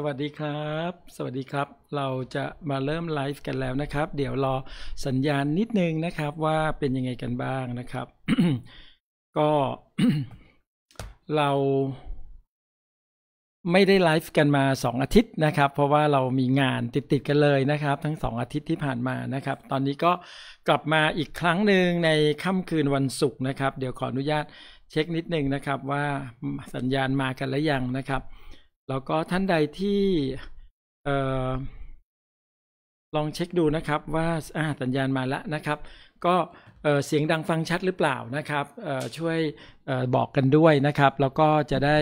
สวัสดีครับ สวัสดีครับ เราจะมาเริ่มไลฟ์กันแล้วนะครับ เดี๋ยวรอสัญญาณนิดนึงนะครับว่าเป็นยังไงกันบ้างนะครับ ก็ เราไม่ได้ไลฟ์กันมา 2 อาทิตย์นะครับ เพราะว่าเรามีงานติดติดกันเลยนะครับ ทั้ง2 อาทิตย์ที่ผ่านมานะครับ ตอนนี้ก็กลับมาอีกครั้งหนึ่งในค่ำคืนวันศุกร์นะครับ เดี๋ยวขออนุญาตเช็คนิดนึงนะครับ ว่าสัญญาณมากันหรือยังนะครับแล้วก็ท่านใดที่ลองเช็คดูนะครับ ว่าสัญญาณมาแล้วนะครับ ก็เสียงดังฟังชัดหรือเปล่านะครับช่วยบอกกันด้วยนะครับแล้วก็จะได้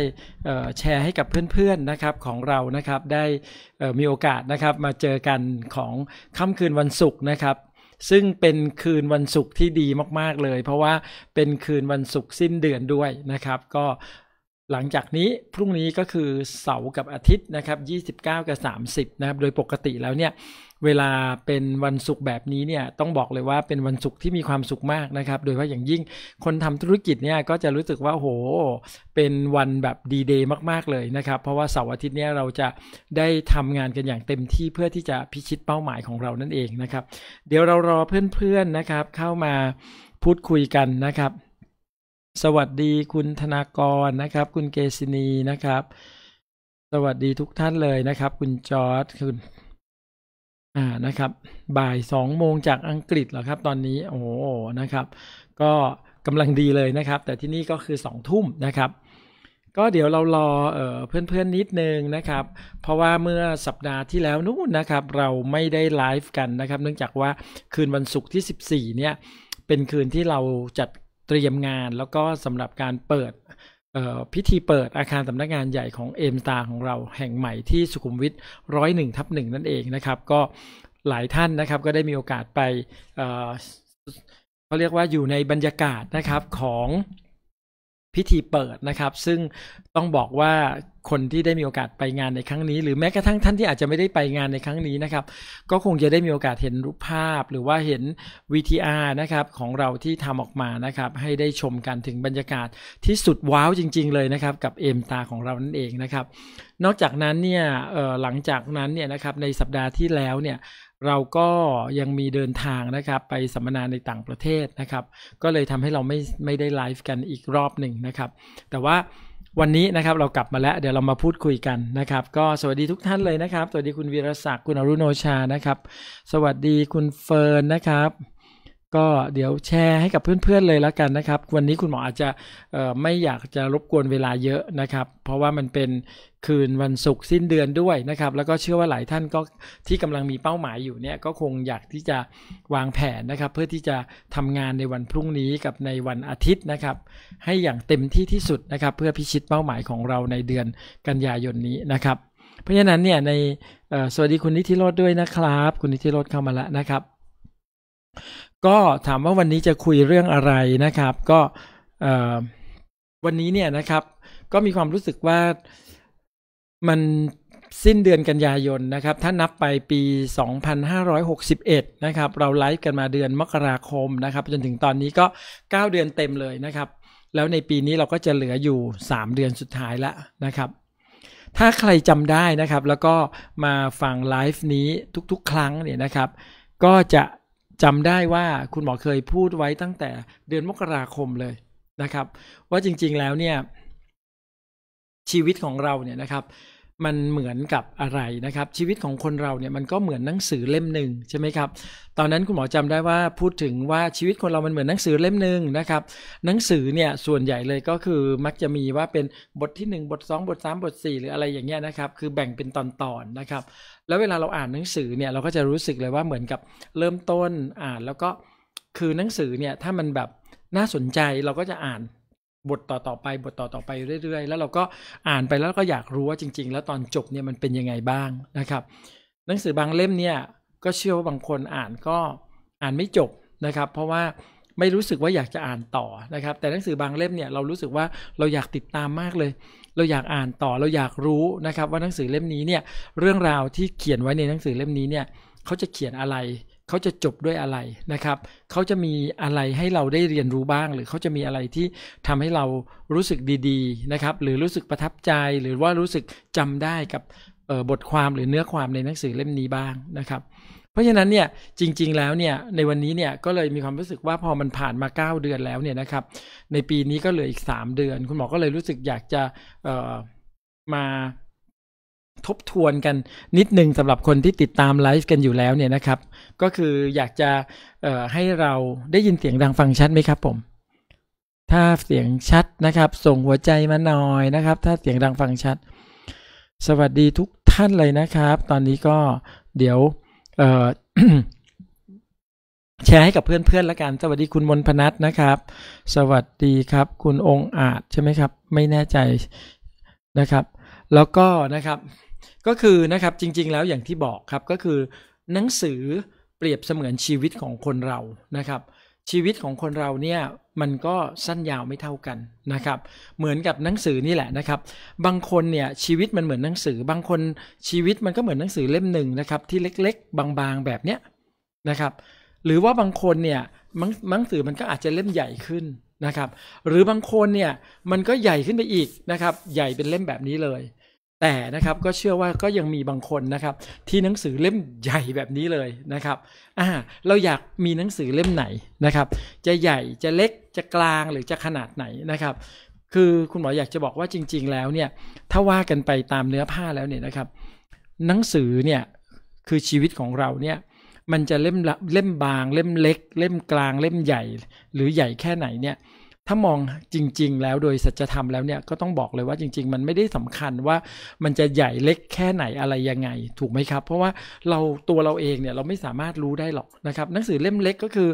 แชร์ให้กับเพื่อนๆนะครับของเรานะครับ ได้มีโอกาสนะครับ มาเจอกันของค่ำคืนวันศุกร์นะครับ ซึ่งเป็นคืนวันศุกร์ที่ดีมาก ๆเลย เพราะว่าเป็นคืนวันศุกร์สิ้นเดือนด้วยนะครับ ก็หลังจากนี้พรุ่งนี้ก็คือเสาร์กับอาทิตย์นะครับ 29 กับ30 นะครับ โดยปกติแล้วเนี่ยเวลาเป็นวันศุกร์แบบนี้เนี่ยต้องบอกเลยว่าเป็นวันศุกร์ที่มีความสุขมากนะครับ โดยเฉพาะอย่างยิ่งคนทำธุรกิจเนี่ยก็จะรู้สึกว่าโห เป็นวันแบบดีเดย์มากๆเลยนะครับ เพราะว่า เสาร์อาทิตย์เนี่ยเราจะได้ทำงานกันอย่างเต็มที่เพื่อที่จะพิชิตเป้าหมายของเรานั่นเองนะครับ เดี๋ยวเรารอเพื่อนๆนะครับ เข้ามาพูดคุยกันนะครับสวัสดีคุณธนากรนะครับ คุณเกษณีนะครับ สวัสดีทุกท่านเลยนะครับ คุณจอร์ดคุณอ่านะครับ บ่ายสองโมงจากอังกฤษเหรอครับ ตอนนี้โอ้นะครับ ก็กำลังดีเลยนะครับ แต่ที่นี่ก็คือสองทุ่มนะครับ ก็เดี๋ยวเรารอเออเพื่อนๆนนิดนึงนะครับ เพราะว่าเมื่อสัปดาห์ที่แล้วนู้นนะครับ เราไม่ได้ไลฟ์กันนะครับ เนื่องจากว่าคืนวันศุกร์ที่14เนี่ย เป็นคืนที่เราจัดเตรียมงานแล้วก็สำหรับการเปิดพิธีเปิดอาคารสำนักงานใหญ่ของเอมตาของเราแห่งใหม่ที่สุขุมวิทร้อยหนึ่งทับหนึ่งนั่นเองนะครับก็หลายท่านนะครับก็ได้มีโอกาสไปเขาเรียกว่าอยู่ในบรรยากาศนะครับของพิธีเปิดนะครับ ซึ่งต้องบอกว่าคนที่ได้มีโอกาสไปงานในครั้งนี้ หรือแม้กระทั่งท่านที่อาจจะไม่ได้ไปงานในครั้งนี้นะครับก็คงจะได้มีโอกาสเห็นรูปภาพหรือว่าเห็น VTR นะครับ ของเราที่ทำออกมานะครับ ให้ได้ชมกันถึงบรรยากาศที่สุดว้าวจริง ๆ เลยนะครับ กับเอมตาของเรานั่นเองนะครับ นอกจากนั้นเนี่ยหลังจากนั้นเนี่ยนะครับ ในสัปดาห์ที่แล้วเนี่ยเราก็ยังมีเดินทางนะครับ ไปสัมมนาในต่างประเทศนะครับ ก็เลยทำให้เราไม่ไม่ได้ไลฟ์กันอีกรอบหนึ่งนะครับ แต่ว่าวันนี้นะครับเรากลับมาแล้วเดี๋ยวเรามาพูดคุยกันนะครับ ก็สวัสดีทุกท่านเลยนะครับ สวัสดีคุณวีรศักดิ์คุณอรุณโอชานะครับ สวัสดีคุณเฟิร์นนะครับก็เดี๋ยวแชร์ให้กับเพื่อน ๆเลยแล้วกันนะครับวันนี้คุณหมออาจจะไม่อยากจะรบกวนเวลาเยอะนะครับ เพราะว่ามันเป็นคืนวันศุกร์สิ้นเดือนด้วยนะครับ แล้วก็เชื่อว่าหลายท่านก็ที่กำลังมีเป้าหมายอยู่เนี่ยก็คงอยากที่จะวางแผนนะครับ เพื่อที่จะทำงานในวันพรุ่งนี้กับในวันอาทิตย์นะครับ ให้อย่างเต็มที่ที่สุดนะครับ เพื่อพิชิตเป้าหมายของเราในเดือนกันยายนนี้นะครับ เพราะฉะนั้นเนี่ยในสวัสดีคุณนิติโรดด้วยนะครับคุณนิติโรดเข้ามาแล้วนะครับก็ถามว่าวันนี้จะคุยเรื่องอะไรนะครับ ก็วันนี้เนี่ยนะครับ ก็มีความรู้สึกว่ามันสิ้นเดือนกันยายนนะครับ ถ้านับไปปี 2561นะครับเราไลฟ์กันมาเดือนมกราคมนะครับ จนถึงตอนนี้ก็ 9 เดือนเต็มเลยนะครับ แล้วในปีนี้เราก็จะเหลืออยู่ 3 เดือนสุดท้ายละนะครับ ถ้าใครจำได้นะครับ แล้วก็มาฟังไลฟ์นี้ทุก ๆ ครั้งเนี่ยนะครับ ก็จะจำได้ว่าคุณหมอเคยพูดไว้ตั้งแต่เดือนมกราคมเลยนะครับ ว่าจริงๆแล้วเนี่ย ชีวิตของเราเนี่ยนะครับ มันเหมือนกับอะไรนะครับ ชีวิตของคนเราเนี่ยมันก็เหมือนหนังสือเล่มหนึ่งใช่ไหมครับ ตอนนั้นคุณหมอจำได้ว่าพูดถึงว่าชีวิตคนเรามันเหมือนหนังสือเล่มหนึ่งนะครับ หนังสือเนี่ยส่วนใหญ่เลยก็คือมักจะมีว่าเป็นบทที่ 1 บท 2 บท 3 บท4หรืออะไรอย่างเงี้ยนะครับ คือแบ่งเป็นตอนๆนนะครับแล้วเวลาเราอ่านหนังสือเนี่ย เราก็จะรู้สึกเลยว่าเหมือนกับเริ่มต้นอ่านแล้วก็ คือหนังสือเนี่ยถ้ามันแบบน่าสนใจเราก็จะอ่านบทต่อๆไป บทต่อๆไปเรื่อยๆแล้วเราก็อ่านไปแล้วก็อยากรู้ว่าจริง ๆ แล้วตอนจบเนี่ยมันเป็นยังไงบ้างนะครับ หนังสือบางเล่มเนี่ย ก็เชื่อว่าบางคนอ่านก็อ่านไม่จบนะครับ เพราะว่าไม่รู้สึกว่าอยากจะอ่านต่อนะครับแต่หนังสือบางเล่มเนี่ยเรารู้สึกว่าเราอยากติดตามมากเลยเราอยากอ่านต่อเราอยากรู้นะครับว่าหนังสือเล่มนี้เนี่ยเรื่องราวที่เขียนไว้ในหนังสือเล่มนี้เนี่ยเขาจะเขียนอะไรเขาจะจบด้วยอะไรนะครับเขาจะมีอะไรให้เราได้เรียนรู้บ้าง หรือเขาจะมีอะไรที่ทำให้เรารู้สึกดีๆนะครับ หรือรู้สึกประทับใจหรือว่ารู้สึกจำได้กับบทความหรือเนื้อความในหนังสือเล่มนี้บ้างนะครับเพราะฉะนั้นเนี่ยจริงๆแล้วเนี่ยในวันนี้เนี่ยก็เลยมีความรู้สึกว่าพอมันผ่านมา 9 เดือนแล้วเนี่ยนะครับ ในปีนี้ก็เหลืออีก 3 เดือน คุณหมอก็เลยรู้สึกอยากจะเอ่อมาทบทวนกันนิดนึงสำหรับคนที่ติดตามไลฟ์กันอยู่แล้วเนี่ยนะครับ ก็คืออยากจะให้เราได้ยินเสียงดังฟังชัดไหมครับ ผม ถ้าเสียงชัดนะครับ ส่งหัวใจมาหน่อยนะครับ ถ้าเสียงดังฟังชัด สวัสดีทุกท่านเลยนะครับ ตอนนี้ก็เดี๋ยวแชร์ให้กับเพื่อนๆแล้วกัน สวัสดีคุณมนพนัทนะครับ สวัสดีครับคุณองอาจใช่ไหมครับ ไม่แน่ใจนะครับ แล้วก็นะครับ ก็คือนะครับ จริง ๆ แล้วอย่างที่บอกครับ ก็คือหนังสือเปรียบเสมือนชีวิตของคนเรานะครับชีวิตของคนเราเนี่ยมันก็สั้นยาวไม่เท่ากันนะครับ เหมือนกับหนังสือนี่แหละนะครับบางคนเนี่ยชีวิตมันเหมือนหนังสือ บางคนชีวิตมันก็เหมือนหนังสือเล่มหนึ่งนะครับที่เล็กๆบางๆแบบเนี้ยนะครับ หรือว่าบางคนเนี่ยหนังสือมันก็อาจจะเล่มใหญ่ขึ้นนะครับ หรือบางคนเนี่ยมันก็ใหญ่ขึ้นไปอีกนะครับใหญ่เป็นเล่มแบบนี้เลยแต่นะครับก็เชื่อว่าก็ยังมีบางคนนะครับ ที่หนังสือเล่มใหญ่แบบนี้เลยนะครับอ่าเราอยากมีหนังสือเล่มไหนนะครับจะใหญ่จะเล็กจะกลางหรือจะขนาดไหนนะครับ คือคุณหมออยากจะบอกว่าจริงๆ แล้วเนี่ยถ้าว่ากันไปตามเนื้อผ้าแล้วเนี่ยนะครับ หนังสือเนี่ย คือชีวิตของเราเนี่ยมันจะเล่มเล่มบาง เล่มเล็ก เล่มกลาง เล่มใหญ่ หรือใหญ่แค่ไหนเนี่ยถ้ามองจริงๆ แล้วโดยสัจธรรมแล้วเนี่ยก็ต้องบอกเลยว่าจริงๆ มันไม่ได้สำคัญว่ามันจะใหญ่เล็กแค่ไหนอะไรยังไง ถูกไหมครับ เพราะว่าเราตัวเราเองเนี่ยเราไม่สามารถรู้ได้หรอกนะครับ หนังสือเล่มเล็กก็คือ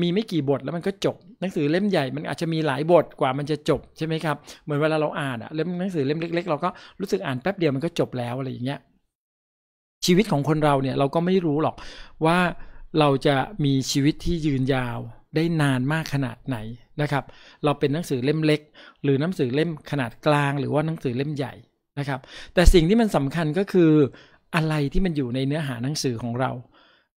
มีไม่กี่บทแล้วมันก็จบ หนังสือเล่มใหญ่มันอาจจะมีหลายบทกว่ามันจะจบใช่ไหมครับเหมือนเวลาเราอ่านอะเล่มหนังสือเล่มเล็กๆเราก็รู้สึกอ่านแป๊บเดียวมันก็จบแล้วอะไรอย่างเงี้ยชีวิตของคนเราเนี่ยเราก็ไม่รู้หรอกว่าเราจะมีชีวิตที่ยืนยาวได้นานมากขนาดไหนนะครับ เราเป็นหนังสือเล่มเล็ก หรือหนังสือเล่มขนาดกลางหรือว่าหนังสือเล่มใหญ่นะครับแต่สิ่งที่มันสำคัญก็คือ อะไรที่มันอยู่ในเนื้อหาหนังสือของเรา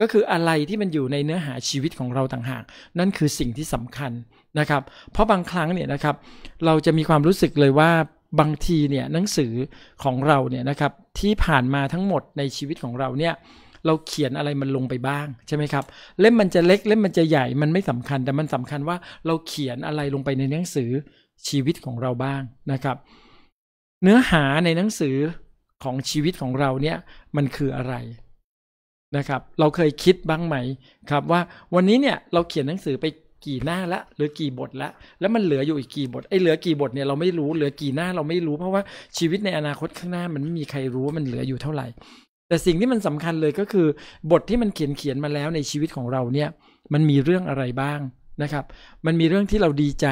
ก็คืออะไรที่มันอยู่ในเนื้อหาชีวิตของเราต่างหาก นั่นคือสิ่งที่สำคัญนะครับเพราะบางครั้งเนี่ยนะครับเราจะมีความรู้สึกเลยว่าบางทีเนี่ยหนังสือของเราเนี่ยนะครับที่ผ่านมาทั้งหมดในชีวิตของเราเนี่ยเราเขียนอะไรมันลงไปบ้างใช่ไหมครับ เล่มมันจะเล็กเล่มมันจะใหญ่มันไม่สำคัญ แต่มันสำคัญว่าเราเขียนอะไรลงไปในหนังสือชีวิตของเราบ้างนะครับ เนื้อหาในหนังสือของชีวิตของเราเนี่ยมันคืออะไรนะครับ เราเคยคิดบ้างไหมครับ ว่าวันนี้เนี่ย เราเขียนหนังสือไปกี่หน้าละหรือกี่บทละแล้วมันเหลืออยู่อีกกี่บทไอ้เหลือกี่บทเนี่ยเราไม่รู้ เหลือกี่หน้าเราไม่รู้เพราะว่าชีวิตในอนาคตข้างหน้า มันไม่มีใครรู้ว่ามันเหลืออยู่เท่าไหร่แต่สิ่งที่มันสำคัญเลยก็คือบทที่มันเขียนเขียนมาแล้วในชีวิตของเราเนี่ย มันมีเรื่องอะไรบ้างนะครับ มันมีเรื่องที่เราดีใจ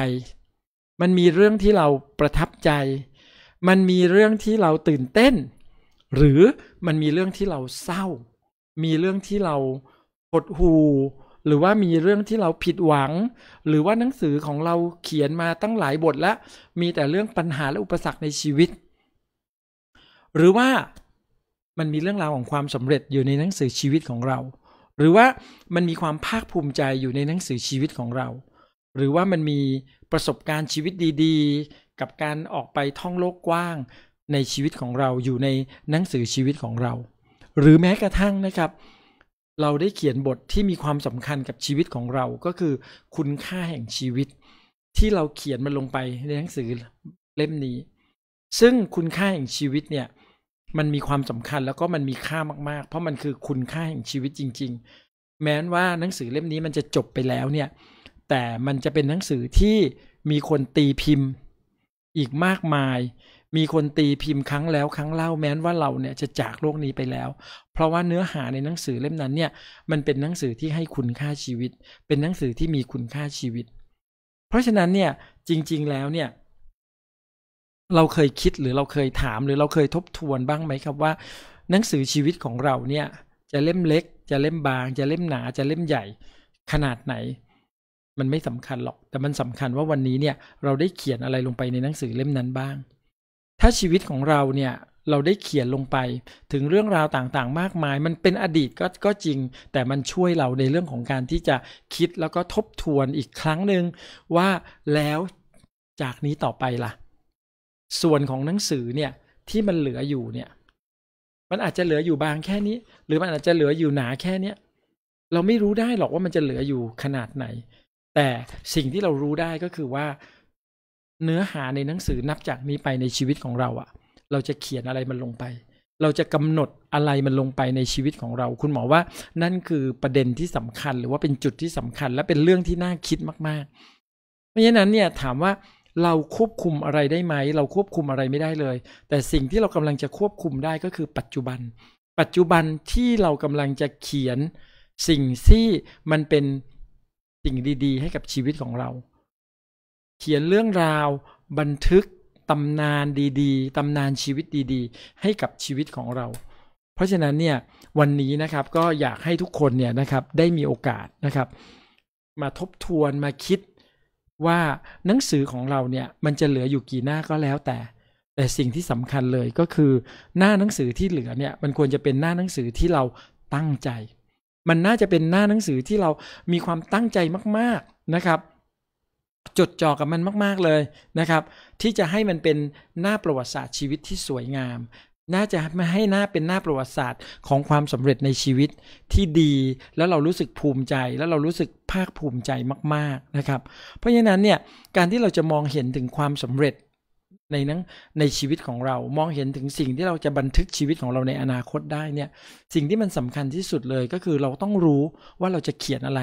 มันมีเรื่องที่เราประทับใจ มันมีเรื่องที่เราตื่นเต้น หรือมันมีเรื่องที่เราเศร้า มีเรื่องที่เราหดหู หรือว่ามีเรื่องที่เราผิดหวัง หรือว่าหนังสือของเราเขียนมาตั้งหลายบทแล้วมีแต่เรื่องปัญหาและอุปสรรคในชีวิต หรือว่ามันมีเรื่องราวของความสำเร็จอยู่ในหนังสือชีวิตของเรา หรือว่ามันมีความภาคภูมิใจอยู่ในหนังสือชีวิตของเรา หรือว่ามันมีประสบการณ์ชีวิตดีๆ กับการออกไปท่องโลกกว้างในชีวิตของเราอยู่ในหนังสือชีวิตของเรา หรือแม้กระทั่งนะครับ เราได้เขียนบทที่มีความสำคัญกับชีวิตของเราก็คือคุณค่าแห่งชีวิต ที่เราเขียนมันลงไปในหนังสือเล่มนี้ ซึ่งคุณค่าแห่งชีวิตเนี่ยมันมีความสำคัญแล้วก็มันมีค่ามาก ๆ เพราะมันคือคุณค่าแห่งชีวิตจริงๆ แม้นว่าหนังสือเล่มนี้มันจะจบไปแล้วเนี่ยแต่มันจะเป็นหนังสือที่มีคนตีพิมพ์ อีกมากมาย มีคนตีพิมพ์ครั้งแล้วครั้งเล่า แม้นว่าเราเนี่ยจะจากโลกนี้ไปแล้ว เพราะว่าเนื้อหาในหนังสือเล่มนั้นเนี่ยมันเป็นหนังสือที่ให้คุณค่าชีวิต เป็นหนังสือที่มีคุณค่าชีวิต เพราะฉะนั้นเนี่ยจริงๆแล้วเนี่ยเราเคยคิดหรือเราเคยถาม หรือเราเคยทบทวนบ้างไหมครับว่า หนังสือชีวิตของเราเนี่ย จะเล่มเล็ก จะเล่มบาง จะเล่มหนาจะเล่มใหญ่ขนาดไหน มันไม่สำคัญหรอกแต่มันสำคัญว่าวันนี้เนี่ย เราได้เขียนอะไรลงไปในหนังสือเล่มนั้นบ้าง ถ้าชีวิตของเราเนี่ยเราได้เขียนลงไปถึงเรื่องราวต่างๆมากมาย มันเป็นอดีตก็ก็จริง แต่มันช่วยเราในเรื่องของการที่จะคิดแล้วก็ทบทวนอีกครั้งหนึ่งว่าแล้วจากนี้ต่อไปละ่ะส่วนของหนังสือเนี่ยที่มันเหลืออยู่เนี่ย มันอาจจะเหลืออยู่บางแค่นี้ หรือมันอาจจะเหลืออยู่หนาแค่เนี้ยเราไม่รู้ได้หรอกว่ามันจะเหลืออยู่ขนาดไหน แต่สิ่งที่เรารู้ได้ก็คือว่าเนื้อหาในหนังสือนับจากนี้ไปในชีวิตของเราอะเราจะเขียนอะไรมันลงไป เราจะกำหนดอะไรมันลงไปในชีวิตของเรา คุณหมอว่านั่นคือประเด็นที่สำคัญหรือว่าเป็นจุดที่สำคัญ และเป็นเรื่องที่น่าคิดมาก ๆ เพราะฉะนั้นเนี่ยถามว่าเราควบคุมอะไรได้ไหม เราควบคุมอะไรไม่ได้เลย แต่สิ่งที่เรากำลังจะควบคุมได้ก็คือปัจจุบัน ปัจจุบันที่เรากำลังจะเขียนสิ่งที่มันเป็นสิ่งดีๆให้กับชีวิตของเรา เขียนเรื่องราวบันทึกตำนานดี ๆตำนานชีวิตดี ๆ ให้กับชีวิตของเรา เพราะฉะนั้นเนี่ย วันนี้นะครับก็อยากให้ทุกคนเนี่ยนะครับ ได้มีโอกาสนะครับ มาทบทวนมาคิดว่าหนังสือของเราเนี่ยมันจะเหลืออยู่กี่หน้าก็แล้วแต่ แต่สิ่งที่สำคัญเลยก็คือหน้าหนังสือที่เหลือเนี่ยมันควรจะเป็นหน้าหนังสือที่เราตั้งใจ มันน่าจะเป็นหน้าหนังสือที่เรามีความตั้งใจมากๆนะครับ จดจ่อกับมันมากๆเลยนะครับ ที่จะให้มันเป็นหน้าประวัติศาสตร์ชีวิตที่สวยงามน่าจะมาให้หน้าเป็นหน้าประวัติศาสตร์ของความสำเร็จในชีวิตที่ดี แล้วเรารู้สึกภูมิใจ แล้วเรารู้สึกภาคภูมิใจมากๆนะครับ เพราะฉะนั้นเนี่ย การที่เราจะมองเห็นถึงความสำเร็จในนั้นในชีวิตของเรามองเห็นถึงสิ่งที่เราจะบันทึกชีวิตของเราในอนาคตได้เนี่ย สิ่งที่มันสำคัญที่สุดเลยก็คือเราต้องรู้ว่าเราจะเขียนอะไร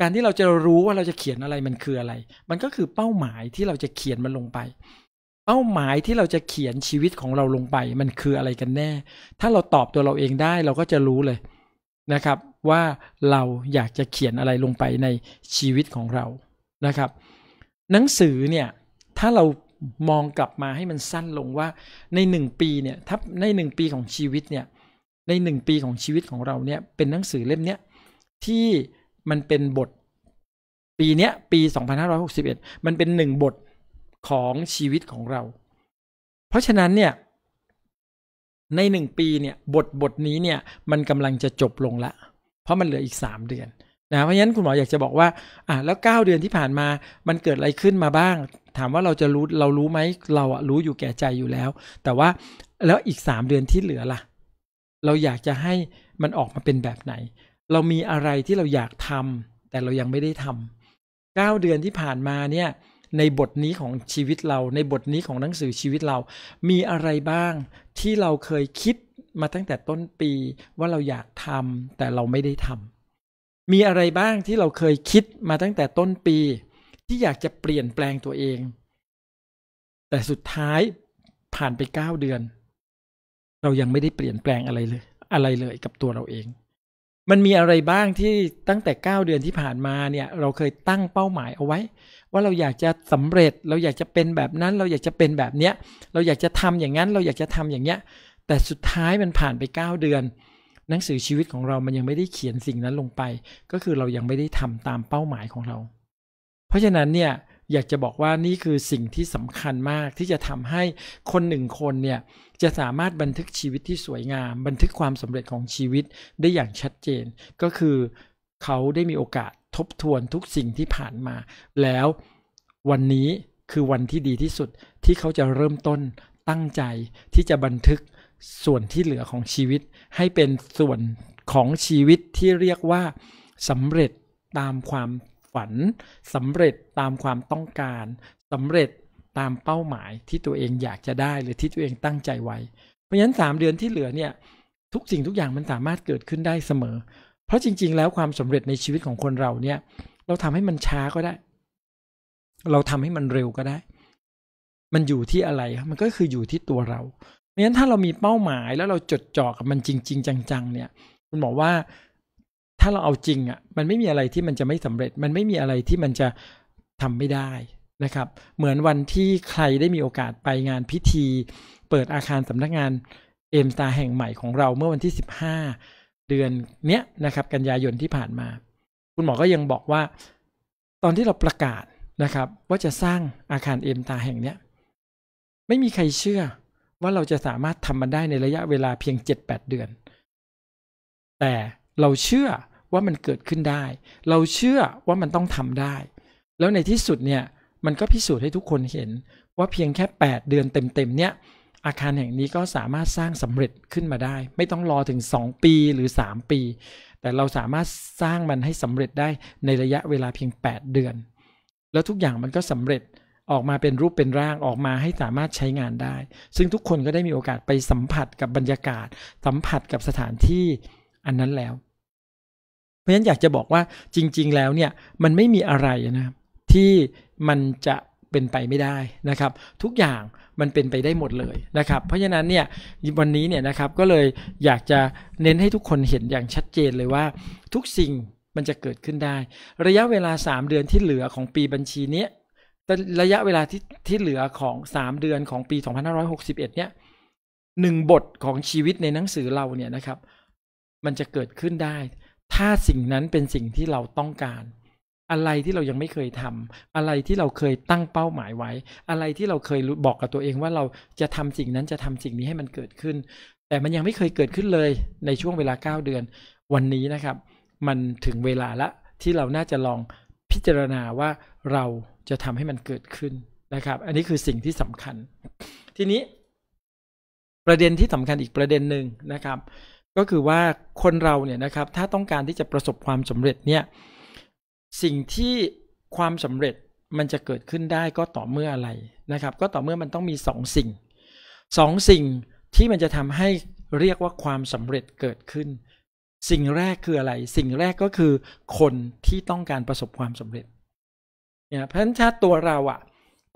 การที่เราจะรู้ว่าเราจะเขียนอะไรมันคืออะไร มันก็คือเป้าหมายที่เราจะเขียนมันลงไปเป้าหมายที่เราจะเขียนชีวิตของเราลงไปมันคืออะไรกันแน่ ถ้าเราตอบตัวเราเองได้เราก็จะรู้เลยนะครับ ว่าเราอยากจะเขียนอะไรลงไปในชีวิตของเรานะครับ หนังสือเนี่ยถ้าเรามองกลับมาให้มันสั้นลงว่าในหนึ่งปีเนี่ยถ้าในหนึ่งปีของชีวิตเนี่ยในหนึ่งปีของชีวิตของเราเนี่ยเป็นหนังสือเล่มเนี้ยที่มันเป็นบทปีเนี้ยปี 2561มันเป็นหนึ่งบทของชีวิตของเรา เพราะฉะนั้นเนี่ย ในหนึ่งปีเนี่ยบทบทนี้เนี่ย มันกำลังจะจบลงละ เพราะมันเหลืออีกสามเดือนนะเพราะฉะนั้นคุณหมออยากจะบอกว่า อ่ะแล้วเก้าเดือนที่ผ่านมา มันเกิดอะไรขึ้นมาบ้าง ถามว่าเราจะรู้เรารู้ไหมเราอะรู้อยู่แก่ใจอยู่แล้ว แต่ว่าแล้วอีกสามเดือนที่เหลือละ่ะเราอยากจะให้มันออกมาเป็นแบบไหน เรามีอะไรที่เราอยากทำแต่เรายังไม่ได้ทำเก้าเดือนที่ผ่านมาเนี่ยในบทนี้ของชีวิตเรา ในบทนี้ของหนังสือชีวิตเรา มีอะไรบ้างที่เราเคยคิดมาตั้งแต่ต้นปีว่าเราอยากทำแต่เราไม่ได้ทำ มีอะไรบ้างที่เราเคยคิดมาตั้งแต่ต้นปีที่อยากจะเปลี่ยนแปลงตัวเอง แต่สุดท้ายผ่านไปเก้าเดือน เรายังไม่ได้เปลี่ยนแปลงอะไรเลย อะไรเลยกับตัวเราเองมันมีอะไรบ้างที่ตั้งแต่9เดือนที่ผ่านมาเนี่ย เราเคยตั้งเป้าหมายเอาไว้ ว่าเราอยากจะสำเร็จ เราอยากจะเป็นแบบนั้นเราอยากจะเป็นแบบเนี้ย เราอยากจะทำอย่างนั้นเราอยากจะทำอย่างเนี้ย แต่สุดท้ายมันผ่านไป 9 เดือน หนังสือชีวิตของเรามันยังไม่ได้เขียนสิ่งนั้นลงไป ก็คือเรายังไม่ได้ทำตามเป้าหมายของเรา เพราะฉะนั้นเนี่ยอยากจะบอกว่านี่คือสิ่งที่สำคัญมากที่จะทำให้คนหนึ่งคนเนี่ย จะสามารถบันทึกชีวิตที่สวยงาม บันทึกความสำเร็จของชีวิตได้อย่างชัดเจน ก็คือเขาได้มีโอกาสทบทวนทุกสิ่งที่ผ่านมา แล้ววันนี้คือวันที่ดีที่สุดที่เขาจะเริ่มต้นตั้งใจที่จะบันทึกส่วนที่เหลือของชีวิต ให้เป็นส่วนของชีวิตที่เรียกว่าสำเร็จตามความฝันสำเร็จตามความต้องการสำเร็จตามเป้าหมายที่ตัวเองอยากจะได้หรือที่ตัวเองตั้งใจไว้ เพราะฉะนั้นสามเดือนที่เหลือเนี่ย ทุกสิ่งทุกอย่างมันสามารถเกิดขึ้นได้เสมอ เพราะจริง ๆ แล้วความสำเร็จในชีวิตของคนเราเนี่ย เราทำให้มันช้าก็ได้ เราทำให้มันเร็วก็ได้ มันอยู่ที่อะไร มันก็คืออยู่ที่ตัวเรา เพราะฉะนั้นถ้าเรามีเป้าหมายแล้วเราจดจ่อกับมันจริง ๆ จังๆเนี่ยคุณบอกว่าถ้าเราเอาจริงอะ่ะมันไม่มีอะไรที่มันจะไม่สำเร็จมันไม่มีอะไรที่มันจะทำไม่ได้นะครับ เหมือนวันที่ใครได้มีโอกาสไปงานพิธี เปิดอาคารสำนักงาน เอ็มสตาแห่งใหม่ของเรา เมื่อวันที่15เดือนเนี้ยนะครับ กันยายนที่ผ่านมา คุณหมอก็ยังบอกว่าตอนที่เราประกาศนะครับ ว่าจะสร้างอาคารเอ็มตาแห่งเนี้ยไม่มีใครเชื่อว่าเราจะสามารถทำมันได้ในระยะเวลา เพียง7-8เดือน แต่เราเชื่อว่ามันเกิดขึ้นได้ เราเชื่อว่ามันต้องทำได้ แล้วในที่สุดเนี่ย มันก็พิสูจน์ให้ทุกคนเห็น ว่าเพียงแค่ 8 เดือนเต็มๆ เนี่ย อาคารแห่งนี้ก็สามารถสร้างสำเร็จขึ้นมาได้ ไม่ต้องรอถึง 2 ปีหรือ 3 ปี แต่เราสามารถสร้างมันให้สำเร็จได้ในระยะเวลาเพียง 8 เดือน แล้วทุกอย่างมันก็สำเร็จออกมาเป็นรูปเป็นร่างออกมาให้สามารถใช้งานได้ ซึ่งทุกคนก็ได้มีโอกาสไปสัมผัสกับบรรยากาศ สัมผัสกับสถานที่อันนั้นแล้วราะฉะนั้นอยากจะบอกว่าจริงๆแล้วเนี่ยมันไม่มีอะไรนะที่มันจะเป็นไปไม่ได้นะครับ ทุกอย่างมันเป็นไปได้หมดเลยนะครับ เพราะฉะนั้นเนี่ยวันนี้เนี่ยนะครับก็เลยอยากจะเน้นให้ทุกคนเห็นอย่างชัดเจนเลยว่า ทุกสิ่งมันจะเกิดขึ้นได้ ระยะเวลา 3เดือนที่เหลือของปีบัญชีเนี้ยระยะเวลาที่ที่เหลือของ 3 เดือนของปี2561เนี่ยหนึ่งบทของชีวิตในหนังสือเราเนี่ยนะครับ มันจะเกิดขึ้นได้ถ้าสิ่งนั้นเป็นสิ่งที่เราต้องการ อะไรที่เรายังไม่เคยทำ อะไรที่เราเคยตั้งเป้าหมายไว้ อะไรที่เราเคยบอกกับตัวเองว่าเราจะทำสิ่งนั้นจะทำสิ่งนี้ให้มันเกิดขึ้น แต่มันยังไม่เคยเกิดขึ้นเลยในช่วงเวลา9เดือน วันนี้นะครับ มันถึงเวลาละที่เราน่าจะลองพิจารณาว่าเราจะทำให้มันเกิดขึ้นนะครับ อันนี้คือสิ่งที่สำคัญ ทีนี้ ประเด็นที่สำคัญอีกประเด็นหนึ่งนะครับก็คือว่าคนเราเนี่ยนะครับ ถ้าต้องการที่จะประสบความสำเร็จเนี่ยสิ่งที่ความสำเร็จมันจะเกิดขึ้นได้ก็ต่อเมื่ออะไรนะครับ ก็ต่อเมื่อมันต้องมี 2สสิ่ง2สสิ่งที่มันจะทำให้เรียกว่าความสำเร็จเกิดขึ้น สิ่งแรกคืออะไร สิ่งแรกก็คือคนที่ต้องการประสบความสำเร็จเนี่ยเพราะฉะนั้นถ้าตัวเราอะ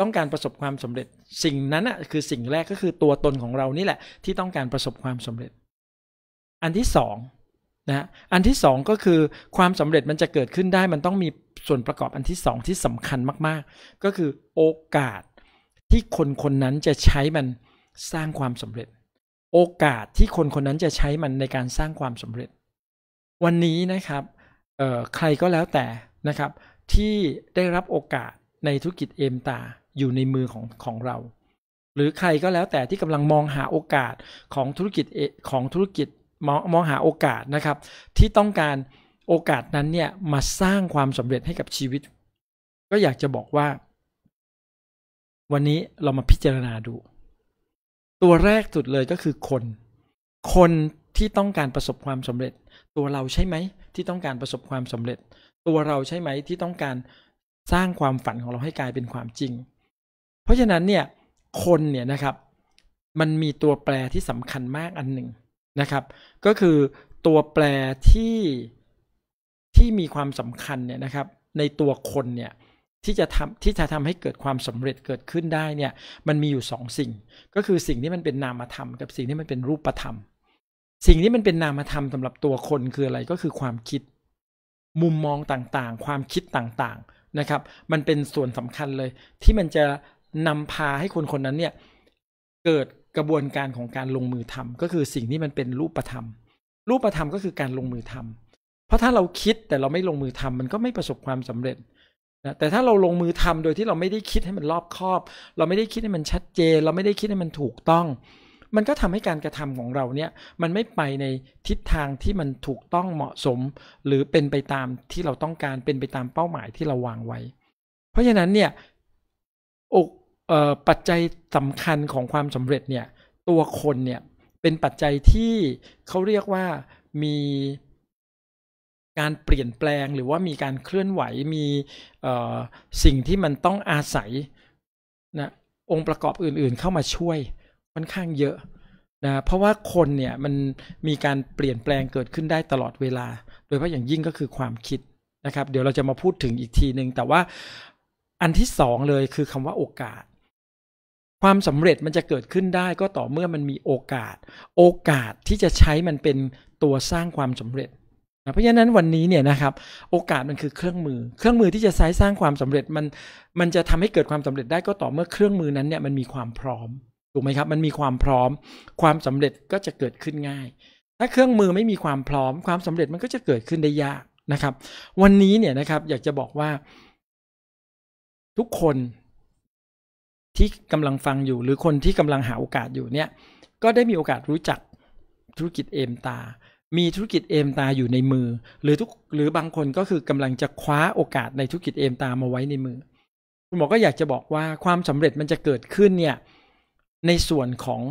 ต้องการประสบความสำเร็จ สิ่งนั้นอะคือสิ่งแรกก็คือตัวตนของเรานี่แหละที่ต้องการประสบความสำเร็จอันที่สองนะอันที่สองก็คือความสำเร็จมันจะเกิดขึ้นได้มันต้องมีส่วนประกอบอันที่สองที่สำคัญมาก ๆ ก็คือโอกาสที่คนคนนั้นจะใช้มันสร้างความสำเร็จ โอกาสที่คนคนนั้นจะใช้มันในการสร้างความสำเร็จ วันนี้นะครับใครก็แล้วแต่นะครับที่ได้รับโอกาสในธุรกิจเอมตาอยู่ในมือของของเรา หรือใครก็แล้วแต่ที่กำลังมองหาโอกาสของธุรกิจของธุรกิจมองมองหาโอกาสนะครับ ที่ต้องการโอกาสนั้นเนี่ยมาสร้างความสำเร็จให้กับชีวิต ก็อยากจะบอกว่า วันนี้เรามาพิจารณาดู ตัวแรกสุดเลยก็คือคน คนที่ต้องการประสบความสำเร็จ ตัวเราใช่ไหมที่ต้องการประสบความสำเร็จ ตัวเราใช่ไหมที่ต้องการสร้างความฝันของเราให้กลายเป็นความจริง เพราะฉะนั้นเนี่ย คนเนี่ยนะครับ มันมีตัวแปรที่สำคัญมากอันหนึ่งนะครับก็คือตัวแปรที่ที่มีความสำคัญเนี่ยนะครับ ในตัวคนเนี่ยที่จะทำที่จะทำให้เกิดความสำเร็จเกิดขึ้นได้เนี่ยมันมีอยู่สองสิ่ง ก็คือสิ่งที่มันเป็นนามธรรมกับสิ่งที่มันเป็นรูปธรรม สิ่งที่มันเป็นนามธรรมสำหรับตัวคนคืออะไรก็คือความคิด มุมมองต่างๆ ความคิดต่างๆนะครับ มันเป็นส่วนสำคัญเลย ที่มันจะนำพาให้คนคนนั้นเนี่ยเกิดกระบวนการของการลงมือทำก็คือสิ่งที่มันเป็นรูปธรรม รูปธรรมก็คือการลงมือทำ เพราะถ้าเราคิดแต่เราไม่ลงมือทำ มันก็ไม่ประสบความสำเร็จนะแต่ถ้าเราลงมือทำโดยที่เราไม่ได้คิดให้มันรอบคอบ เราไม่ได้คิดให้มันชัดเจน เราไม่ได้คิดให้มันถูกต้อง มันก็ทำให้การกระทำของเราเนี่ย มันไม่ไปในทิศทางที่มันถูกต้องเหมาะสม หรือเป็นไปตามที่เราต้องการเป็นไปตามเป้าหมายที่เราวางไว้ เพราะฉะนั้นเนี่ย อกปัจจัยสำคัญของความสำเร็จเนี่ย ตัวคนเนี่ย เป็นปัจจัยที่เขาเรียกว่ามี การเปลี่ยนแปลง หรือว่ามีการเคลื่อนไหวมีสิ่งที่มันต้องอาศัย นะองค์ประกอบอื่น ๆ เข้ามาช่วย ค่อนข้างเยอะนะเพราะว่าคนเนี่ยมันมีการเปลี่ยนแปลงเกิดขึ้นได้ตลอดเวลา โดยเฉพาะอย่างยิ่งก็คือความคิดนะครับ เดี๋ยวเราจะมาพูดถึงอีกทีหนึ่งแต่ว่าอันที่สองเลยคือคำว่าโอกาสความสำเร็จมันจะเกิดขึ้นได้ก็ต่อเมื่อมันมีโอกาส โอกาสที่จะใช้มันเป็นตัวสร้างความสำเร็จนะเพราะฉะนั้นวันนี้เนี่ยนะครับ โอกาสมันคือเครื่องมือ เครื่องมือที่จะใช้สร้างความสำเร็จมันมันจะทำให้เกิดความสำเร็จได้ก็ต่อเมื่อเครื่องมือนั้นเนี่ยมันมีความพร้อมถูกไหมครับ มันมีความพร้อม ความสำเร็จก็จะเกิดขึ้นง่าย ถ้าเครื่องมือไม่มีความพร้อม ความสำเร็จมันก็จะเกิดขึ้นได้ยากนะครับ วันนี้เนี่ยนะครับ อยากจะบอกว่า ทุกคนที่กำลังฟังอยู่หรือคนที่กำลังหาโอกาสอยู่เนี่ยก็ได้มีโอกาสรู้จักธุรกิจเอมตา มีธุรกิจเอมตาอยู่ในมือ หรือทุกหรือบางคนก็คือกำลังจะคว้าโอกาสในธุรกิจเอมตามาไว้ในมือคุณหมอก็อยากจะบอกว่าความสำเร็จมันจะเกิดขึ้นเนี่ยในส่วนของ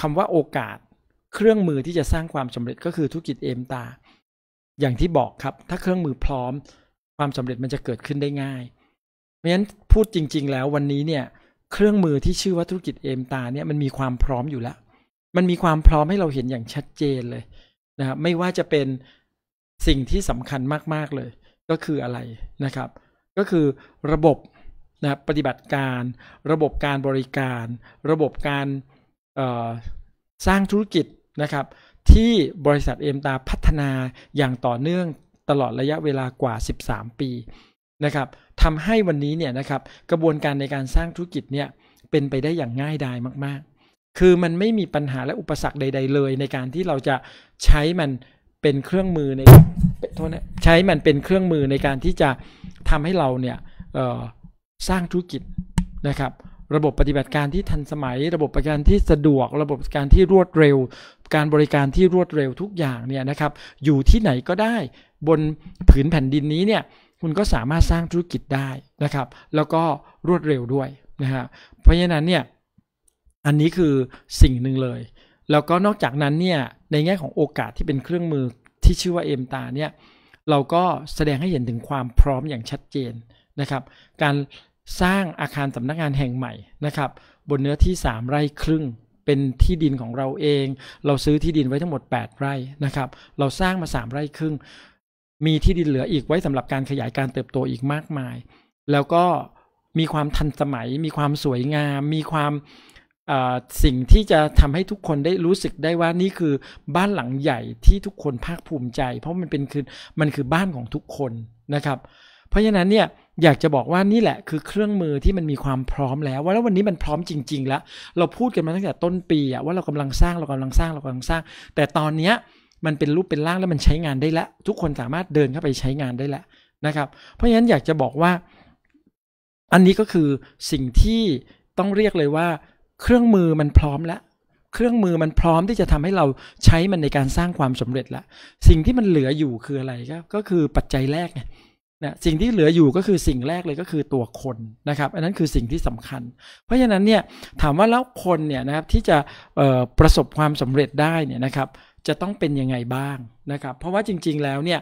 คำว่าโอกาสเครื่องมือที่จะสร้างความสำเร็จก็คือธุรกิจเอมตา อย่างที่บอกครับ ถ้าเครื่องมือพร้อม ความสำเร็จมันจะเกิดขึ้นได้ง่ายเพราะฉะนั้นพูดจริง ๆ แล้ววันนี้เนี่ย เครื่องมือที่ชื่อว่าธุรกิจเอมตา เนี่ย มันมีความพร้อมอยู่แล้วมันมีความพร้อมให้เราเห็นอย่างชัดเจนเลยนะครับไม่ว่าจะเป็นสิ่งที่สำคัญมากๆเลย ก็คืออะไรนะครับ ก็คือระบบนะปฏิบัติการ ระบบการบริการ ระบบการสร้างธุรกิจนะครับ ที่บริษัทเอ็มตาพัฒนาอย่างต่อเนื่องตลอดระยะเวลากว่า13ปีนะครับทำให้วันนี้เนี่ยนะครับ กระบวนการในการสร้างธุรกิจเนี่ย เป็นไปได้อย่างง่ายดายมากๆ คือมันไม่มีปัญหาและอุปสรรคใดๆเลย ในการที่เราจะใช้มันเป็นเครื่องมือในโทษนะใช้มันเป็นเครื่องมือในการที่จะทำให้เราเนี่ยสร้างธุรกิจ นะครับ ระบบปฏิบัติการที่ทันสมัย ระบบปฏิการที่สะดวก ระบบการที่รวดเร็ว การบริการที่รวดเร็วทุกอย่างเนี่ยนะครับ อยู่ที่ไหนก็ได้บนผืนแผ่นดินนี้เนี่ยคุณก็สามารถสร้างธุรกิจได้นะครับ แล้วก็รวดเร็วด้วยนะฮะเพราะฉะนั้นเนี่ยอันนี้คือสิ่งหนึ่งเลยแล้วก็นอกจากนั้นเนี่ยในแง่ของโอกาสที่เป็นเครื่องมือที่ชื่อว่าเอมตาเนี่ยเราก็แสดงให้เห็นถึงความพร้อมอย่างชัดเจนนะครับการสร้างอาคารสำนักงานแห่งใหม่นะครับบนเนื้อที่3ไร่ครึ่ง เป็นที่ดินของเราเอง เราซื้อที่ดินไว้ทั้งหมด8ไร่นะครับ เราสร้างมา3ไร่ครึ่งมีที่ดินเหลืออีกไว้สำหรับการขยายการเติบโตอีกมากมาย แล้วก็มีความทันสมัย มีความสวยงาม มีความสิ่งที่จะทำให้ทุกคนได้รู้สึกได้ว่านี่คือบ้านหลังใหญ่ที่ทุกคนภาคภูมิใจ เพราะมันเป็นคือมันคือบ้านของทุกคนนะครับ เพราะฉะนั้นเนี่ยอยากจะบอกว่านี่แหละคือเครื่องมือที่มันมีความพร้อมแล้ว ว่าแล้ววันนี้มันพร้อมจริง ๆ แล้ว เราพูดกันมาตั้งแต่ต้นปีอะว่าเรากำลังสร้างเรากำลังสร้างเรากำลังสร้าง แต่ตอนเนี้ยมันเป็นรูปเป็นร่างแล้วมันใช้งานได้แล้ว ทุกคนสามารถเดินเข้าไปใช้งานได้แล้วนะครับ เพราะฉะนั้นอยากจะบอกว่า อันนี้ก็คือสิ่งที่ต้องเรียกเลยว่า เครื่องมือมันพร้อมแล้ว เครื่องมือมันพร้อมที่จะทำให้เราใช้มันในการสร้างความสำเร็จละสิ่งที่มันเหลืออยู่คืออะไรครับ ก็คือปัจจัยแรกเนี่ยนะสิ่งที่เหลืออยู่ก็คือสิ่งแรกเลยก็คือตัวคนนะครับอันนั้นคือสิ่งที่สำคัญ เพราะฉะนั้นเนี่ยถามว่าแล้วคนเนี่ยนะครับ ที่จะประสบความสำเร็จได้เนี่ยนะครับจะต้องเป็นยังไงบ้างนะครับเพราะว่าจริงๆแล้วเนี่ย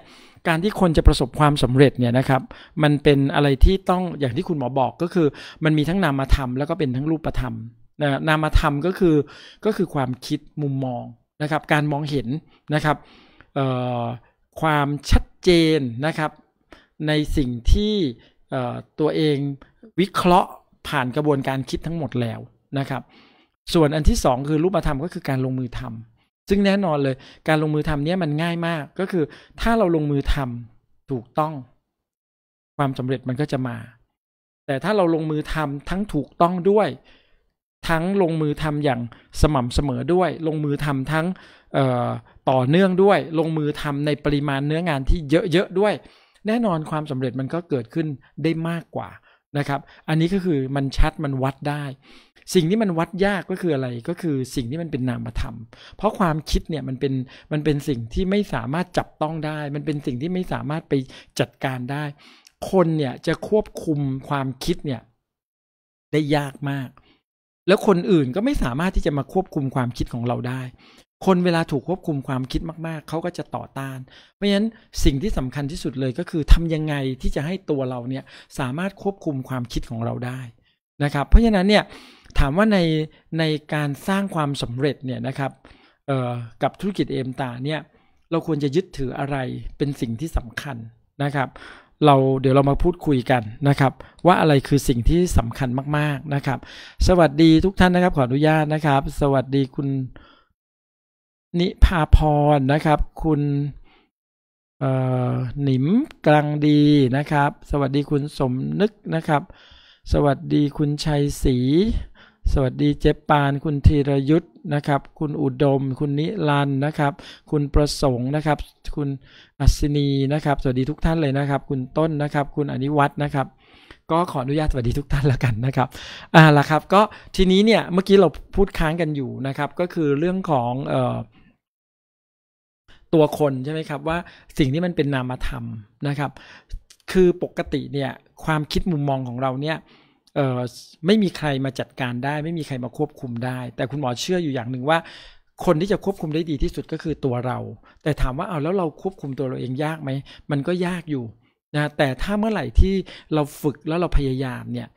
การที่คนจะประสบความสำเร็จเนี่ยนะครับมันเป็นอะไรที่ต้องอย่างที่คุณหมอบอกก็คือ มันมีทั้งนามธรรม แล้วก็เป็นทั้งรูปธรรมนะนามธรรมก็คือ ก็คือความคิดมุมมองนะครับการมองเห็นนะครับความชัดเจนนะครับในสิ่งที่ตัวเองวิเคราะห์ผ่านกระบวนการคิดทั้งหมดแล้วนะครับส่วนอันที่2คือรูปธรรม ก็คือการลงมือทำซึ่งแน่นอนเลยการลงมือทำเนี่ยมันง่ายมากก็คือถ้าเราลงมือทำถูกต้อง ความสำเร็จมันก็จะมา แต่ถ้าเราลงมือทำทั้งถูกต้องด้วย ทั้งลงมือทำอย่างสม่ำเสมอด้วย ลงมือทำทั้งต่อเนื่องด้วย ลงมือทำในปริมาณเนื้องานที่เยอะๆด้วย แน่นอนความสำเร็จมันก็เกิดขึ้นได้มากกว่านะครับ อันนี้ก็คือมันชัดมันวัดได้สิ่งที่มันวัดยากก็คืออะไร ก็คือสิ่งที่มันเป็นนามธรรม เพราะความคิดเนี่ยมันเป็นมันเป็นสิ่งที่ไม่สามารถจับต้องได้ มันเป็นสิ่งที่ไม่สามารถไปจัดการได้ คนเนี่ยจะควบคุมความคิดเนี่ยได้ยากมาก แล้วคนอื่นก็ไม่สามารถที่จะมาควบคุมความคิดของเราได้ คนเวลาถูกควบคุมความคิดมากๆเขาก็จะต่อต้านเพราะฉะนั้นสิ่งที่สำคัญที่สุดเลยก็คือทำยังไงที่จะให้ตัวเราเนี่ยสามารถควบคุมความคิดของเราได้นะครับ เพราะฉะนั้นเนี่ยถามว่าในในการสร้างความสำเร็จเนี่ยนะครับกับธุรกิจเอมตาเนี่ย เราควรจะยึดถืออะไรเป็นสิ่งที่สำคัญนะครับ เราเดี๋ยวเรามาพูดคุยกันนะครับ ว่าอะไรคือสิ่งที่สำคัญมาก ๆนะครับ สวัสดีทุกท่านนะครับ ขออนุญาตนะครับ สวัสดีคุณนิพาพรนะครับ คุณหนิมกลางดีนะครับ สวัสดีคุณสมนึกนะครับ สวัสดีคุณชัยศรีสวัสดีเจ๊ปานคุณธีรยุทธ์นะครับ คุณอุดมคุณนิรันนะครับ คุณประสงค์นะครับ คุณอัศนีนะครับ สวัสดีทุกท่านเลยนะครับ คุณต้นนะครับ คุณอนิวัฒน์นะครับ ก็ขออนุญาตสวัสดีทุกท่าน แล้วกันนะครับอ่าล่ะครับ ก็ทีนี้เนี่ยเมื่อกี้เราพูดค้างกันอยู่นะครับ ก็คือเรื่องของเอ่อตัวคนใช่ไหมครับว่า สิ่งที่มันเป็นนามธรรมนะครับ คือปกติเนี่ย ความคิดมุมมองของเราเนี่ยไม่มีใครมาจัดการได้ ไม่มีใครมาควบคุมได้ แต่คุณหมอเชื่ออยู่อย่างหนึ่งว่า คนที่จะควบคุมได้ดีที่สุดก็คือตัวเรา แต่ถามว่าเอาแล้วเราควบคุมตัวเราเองยากไหมมันก็ยากอยู่นะแต่ถ้าเมื่อไหร่ที่เราฝึกแล้วเราพยายามเนี่ย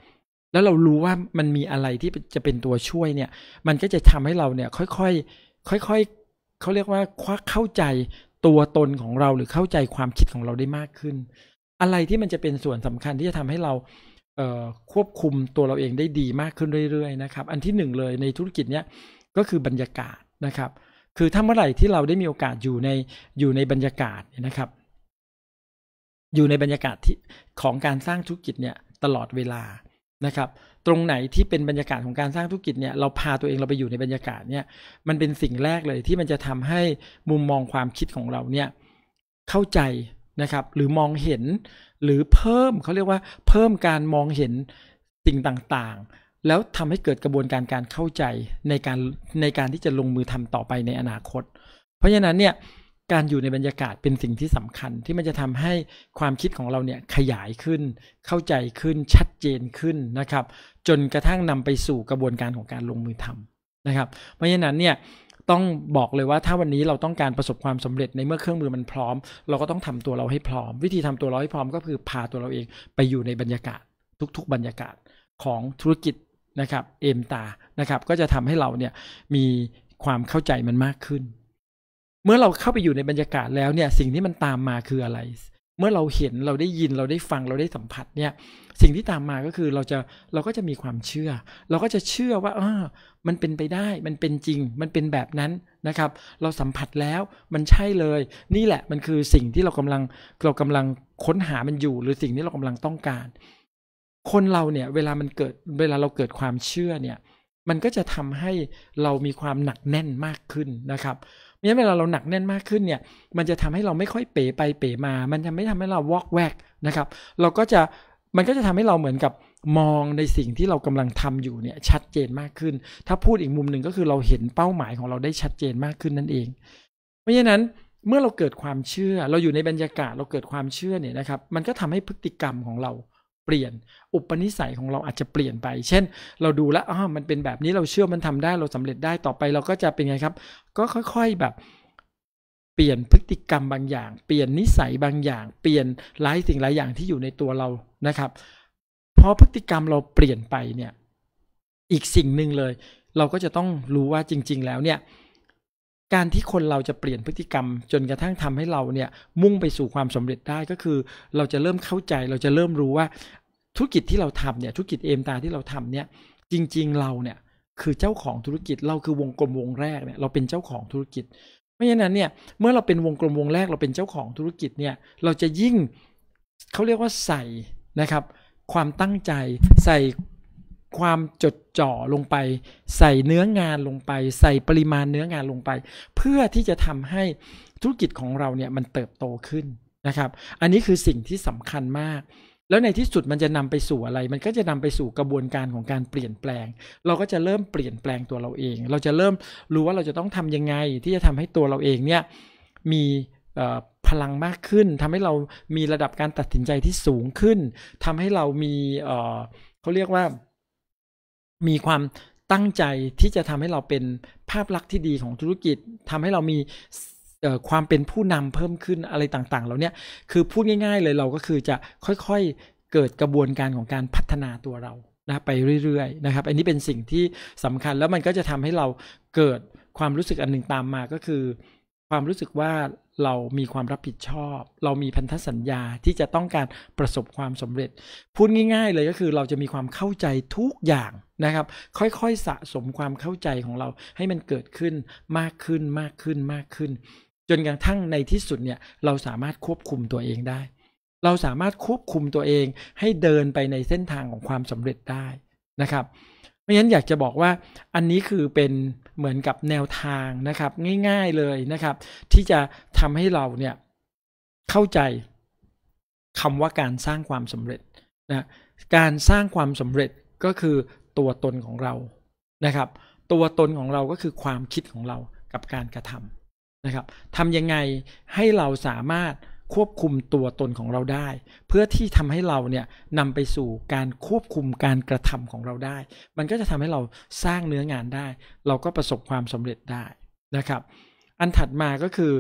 แล้วเรารู้ว่ามันมีอะไรที่จะเป็นตัวช่วยเนี่ย มันก็จะทำให้เราเนี่ย ค่อยๆค่อยๆเขาเรียกว่าควักเข้าใจตัวตนของเราหรือเข้าใจความคิดของเราได้มากขึ้น อะไรที่มันจะเป็นส่วนสำคัญที่จะทำให้เราควบคุมตัวเราเองได้ดีมากขึ้นเรื่อยๆนะครับอันที่หนึ่งเลยในธุรกิจเนี้ยก็คือบรรยากาศนะครับ คือถ้าเมื่อไหร่ที่เราได้มีโอกาสอยู่ในอยู่ในบรรยากาศนะครับ อยู่ในบรรยากาศที่ของการสร้างธุรกิจเนี่ยตลอดเวลานะครับ ตรงไหนที่เป็นบรรยากาศของการสร้างธุรกิจเนี่ยเราพาตัวเองเราไปอยู่ในบรรยากาศเนี่ยมันเป็นสิ่งแรกเลยที่มันจะทำให้มุมมองความคิดของเราเนี่ยเข้าใจนะครับหรือมองเห็นหรือเพิ่มเขาเรียกว่าเพิ่มการมองเห็นสิ่งต่างๆ แล้วทำให้เกิดกระบวนการการเข้าใจในการในการที่จะลงมือทำต่อไปในอนาคต เพราะฉะนั้นเนี่ยการอยู่ในบรรยากาศเป็นสิ่งที่สำคัญที่มันจะทำให้ความคิดของเราเนี่ยขยายขึ้น เข้าใจขึ้น ชัดเจนขึ้นนะครับ จนกระทั่งนำไปสู่กระบวนการของการลงมือทำนะครับ เพราะฉะนั้นเนี่ยต้องบอกเลยว่าถ้าวันนี้เราต้องการประสบความสำเร็จในเมื่อเครื่องมือมันพร้อม เราก็ต้องทำตัวเราให้พร้อม วิธีทำตัวเราให้พร้อมก็คือพาตัวเราเองไปอยู่ในบรรยากาศ ทุกๆบรรยากาศของธุรกิจนะครับ เอมตานะครับ ก็จะทำให้เราเนี่ยมีความเข้าใจมันมากขึ้น เมื่อเราเข้าไปอยู่ในบรรยากาศแล้วเนี่ยสิ่งที่มันตามมาคืออะไรเมื่อเราเห็นเราได้ยินเราได้ฟังเราได้สัมผัส เนี่ย สิ่งที่ตามมาก็คือเราจะเราก็จะมีความเชื่อ เราก็จะเชื่อว่าออมันเป็นไปได้ มันเป็นจริง มันเป็นแบบนั้นนะครับ เราสัมผัสแล้ว มันใช่เลย นี่แหละมันคือสิ่งที่เรากำลังเรากำลังค้นหามันอยู่ หรือสิ่งที่เรากำลังต้องการ คนเราเนี่ย เวลามันเกิดเวลาเราเกิดความเชื่อเนี่ย มันก็จะทำให้เรามีความหนักแน่นมากขึ้นนะครับเมื่อนัเวลาเราหนักแน่นมากขึ้นเนี่ยมันจะทำให้เราไม่ค่อยเป๋ไปเป๋มา มันจะไม่ทำให้เราวอกแวกนะครับเราก็จะมันก็จะทำให้เราเหมือนกับมองในสิ่งที่เรากำลังทำอยู่เนี่ยชัดเจนมากขึ้น ถ้าพูดอีกมุมหนึ่งก็คือเราเห็นเป้าหมายของเราได้ชัดเจนมากขึ้นนั่นเอง เพราะฉะนั้นเมื่อเราเกิดความเชื่อเราอยู่ในบรรยากาศเราเกิดความเชื่อเนี่ยนะครับมันก็ทำให้พฤติกรรมของเราเปลี่ยนอุปนิสัยของเราอาจจะเปลี่ยนไป เช่น เราดูแล้วอ้ามันเป็นแบบนี้ เราเชื่อ มันทำได้ เราสำเร็จได้ ต่อไปเราก็จะเป็นไงครับ ก็ค่อยๆ แบบ เปลี่ยนพฤติกรรมบางอย่าง เปลี่ยนนิสัยบางอย่าง เปลี่ยนหลายสิ่งหลายอย่างที่อยู่ในตัวเรา นะครับ พอพฤติกรรมเราเปลี่ยนไปเนี่ย อีกสิ่งหนึ่งเลย เราก็จะต้องรู้ว่าจริง ๆ แล้วเนี่ย การที่คนเราจะเปลี่ยนพฤติกรรมจนกระทั่งทำให้เราเนี่ย มุ่งไปสู่ความสำเร็จได้ ก็คือ เราจะเริ่มเข้าใจ เราจะเริ่มรู้ว่าธุรกิจที่เราทำเนี่ยธุรกิจเอ็มตาที่เราทำเนี่ยจริงๆเราเนี่ย คือเจ้าของธุรกิจเราคือวงกลมวงแรกเนี่ยเราเป็นเจ้าของธุรกิจไม่ฉะนั้นเนี่ยเมื่อเราเป็นวงกลมวงแรกเราเป็นเจ้าของธุรกิจเนี่ยเราจะยิ่งเขาเรียกว่าใส่นะครับ ความตั้งใจใส่ความจดจ่อลงไป ใส่เนื้องานลงไป ใส่ปริมาณเนื้องานลงไป เพื่อที่จะทำให้ธุรกิจของเราเนี่ยมันเติบโตขึ้นนะครับ อันนี้คือสิ่งที่สำคัญมากแล้วในที่สุดมันจะนำไปสู่อะไร มันก็จะนำไปสู่กระบวนการของการเปลี่ยนแปลง เราก็จะเริ่มเปลี่ยนแปลงตัวเราเอง เราจะเริ่มรู้ว่าเราจะต้องทํำยังไงที่จะทำให้ตัวเราเอง เนี่ยมีพลังมากขึ้น ทำให้เรามีระดับการตัดสินใจที่สูงขึ้น ทำให้เรามีเขาเรียกว่า มีความตั้งใจที่จะทำให้เราเป็นภาพลักษณ์ที่ดีของธุรกิจทำให้เรามีความเป็นผู้นำเพิ่มขึ้นอะไรต่างๆ เราเนี่ย คือพูดง่ายๆเลยเราก็คือจะค่อยๆเกิดกระบวนการของการพัฒนาตัวเรานะไปเรื่อย ๆ นะครับ อันนี้เป็นสิ่งที่สำคัญแล้วมันก็จะทำให้เราเกิดความรู้สึกอันหนึ่งตามมาก็คือ ความรู้สึกว่าเรามีความรับผิดชอบ เรามีพันธสัญญาที่จะต้องการประสบความสำเร็จ พูดง่าย ๆ เลยก็คือเราจะมีความเข้าใจทุกอย่างนะครับ ค่อยๆสะสมความเข้าใจของเราให้มันเกิดขึ้นมากขึ้นมากขึ้นมากขึ้นจนกระทั่งในที่สุดเนี่ยเราสามารถควบคุมตัวเองได้ เราสามารถควบคุมตัวเองให้เดินไปในเส้นทางของความสำเร็จได้นะครับไม่งั้นอยากจะบอกว่าอันนี้คือเป็นเหมือนกับแนวทางนะครับ ง่ายๆเลยนะครับ ที่จะทำให้เราเนี่ยเข้าใจคำว่าการสร้างความสำเร็จนะการสร้างความสำเร็จก็คือตัวตนของเรานะครับ ตัวตนของเราก็คือความคิดของเรากับการกระทำนะครับ ทำยังไงให้เราสามารถควบคุมตัวตนของเราได้ เพื่อที่ทำให้เราเนี่ยนำไปสู่การควบคุมการกระทำของเราได้ มันก็จะทำให้เราสร้างเนื้องานได้ เราก็ประสบความสำเร็จได้นะครับ อันถัดมาก็คือ